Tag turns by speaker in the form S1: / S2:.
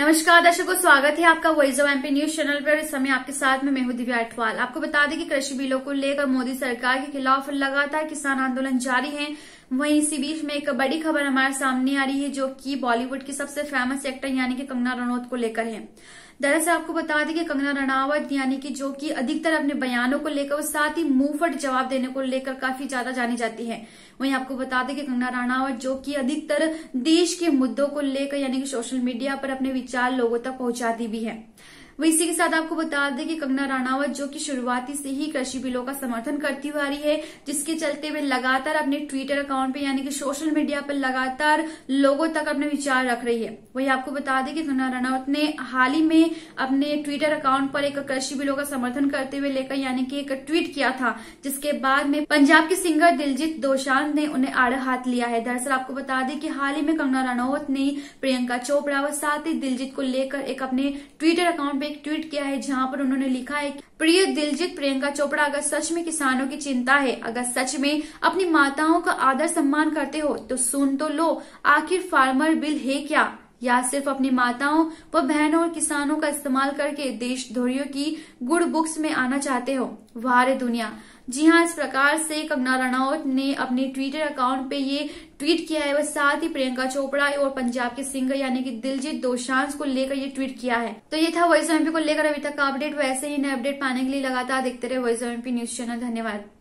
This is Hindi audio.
S1: नमस्कार दर्शकों स्वागत है आपका voice of MP news channel पर इस समय आपके साथ में मैं हूं दिव्या अटवाल आपको बता दें कि कृषि बिलों को लेकर मोदी सरकार के खिलाफ लगातार किसान आंदोलन जारी है वहीं इसी बीच में एक बड़ी खबर हमारे सामने आ रही है जो कि बॉलीवुड की सबसे फेमस एक्टर यानी कि कंगना रनौत को लेकर है दरअसल आपको बता दें कि कंगना रनावत यानी कि जो कि अधिकतर अपने बयानों को लेकर और साथ ही मुंहफट जवाब देने को लेकर काफी ज्यादा जानी जाती है वहीं आपको बता दें कि कंगना रनावत जो कि अधिकतर देश के मुद्दों को लेकर यानी कि सोशल मीडिया पर अपने विचार लोगों तक पहुंचाती भी है वह इसी के साथ आपको बता दें कि कंगना राणावत जो कि शुरुआती से ही कृषि बिलों का समर्थन करती हुई आ रही है जिसके चलते वे लगातार अपने ट्विटर अकाउंट पे यानी कि सोशल मीडिया पर लगातार लोगों तक अपने विचार रख रही है वही आपको बता दें कि कंगना राणावत ने हाल ही में अपने ट्विटर अकाउंट पर एक कृषि बिलों का समर्थन करते हुए लेकर यानी कि एक ट्वीट किया था जिसके बाद में पंजाब के सिंगर दिलजीत दोशान ने उन्हें आड़े हाथ लिया है दरअसल आपको बता दें कि हाल ही में कंगना राणावत ने प्रियंका चोपड़ा व साथ ही दिलजीत को लेकर एक अपने ट्विटर अकाउंट पे एक ट्वीट किया है जहां पर उन्होंने लिखा है प्रिय दिलजीत प्रियंका चोपड़ा अगर सच में किसानों की चिंता है अगर सच में अपनी माताओं का आदर सम्मान करते हो तो सुन तो लो आखिर फार्मर बिल है क्या या सिर्फ अपनी माताओं व बहनों और किसानों का इस्तेमाल करके देशद्रोहियों की गुड बुक्स में आना चाहते हो वारे दुनिया जी हाँ इस प्रकार से कंगना रनौत ने अपने ट्विटर अकाउंट पे ये ट्वीट किया है वह साथ ही प्रियंका चोपड़ा और पंजाब के सिंगर यानी कि दिलजीत दोशांस को लेकर ये ट्वीट किया है तो ये था वॉइस एमपी को लेकर अभी तक का अपडेट वैसे ही नए अपडेट पाने के लिए लगातार देखते रहे वॉइस एमपी न्यूज चैनल धन्यवाद